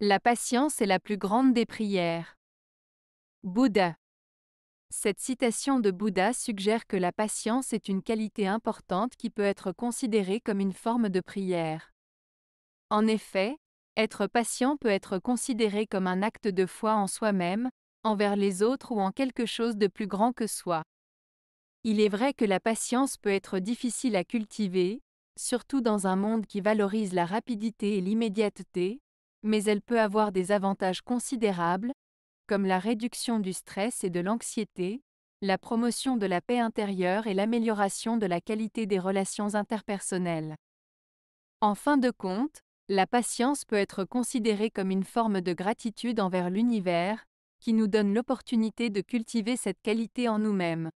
La patience est la plus grande des prières. Bouddha. Cette citation de Bouddha suggère que la patience est une qualité importante qui peut être considérée comme une forme de prière. En effet, être patient peut être considéré comme un acte de foi en soi-même, envers les autres ou en quelque chose de plus grand que soi. Il est vrai que la patience peut être difficile à cultiver, surtout dans un monde qui valorise la rapidité et l'immédiateté, mais elle peut avoir des avantages considérables, comme la réduction du stress et de l'anxiété, la promotion de la paix intérieure et l'amélioration de la qualité des relations interpersonnelles. En fin de compte, la patience peut être considérée comme une forme de gratitude envers l'univers, qui nous donne l'opportunité de cultiver cette qualité en nous-mêmes.